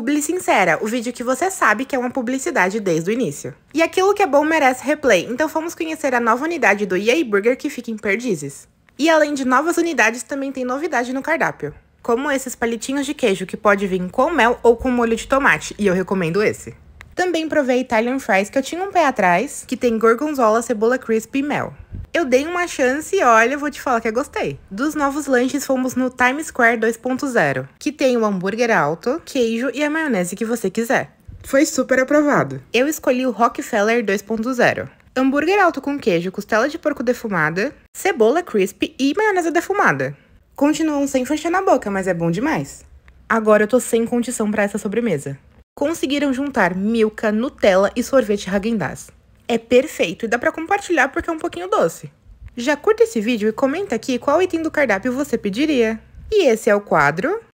publi sincera, o vídeo que você sabe que é uma publicidade desde o início. E aquilo que é bom merece replay, então vamos conhecer a nova unidade do EA Burger que fica em Perdizes. E além de novas unidades, também tem novidade no cardápio. Como esses palitinhos de queijo que pode vir com mel ou com molho de tomate, e eu recomendo esse. Também provei Italian Fries que eu tinha um pé atrás, que tem gorgonzola, cebola crisp e mel. Eu dei uma chance e olha, vou te falar que eu gostei. Dos novos lanches, fomos no Times Square 2.0, que tem o hambúrguer alto, queijo e a maionese que você quiser. Foi super aprovado. Eu escolhi o Rockefeller 2.0. Hambúrguer alto com queijo, costela de porco defumada, cebola crisp e maionese defumada. Continuam sem fechar na boca, mas é bom demais. Agora eu tô sem condição para essa sobremesa. Conseguiram juntar Milka, Nutella e sorvete Häagen-Dazs. É perfeito e dá para compartilhar porque é um pouquinho doce. Já curta esse vídeo e comenta aqui qual item do cardápio você pediria. E esse é o quadro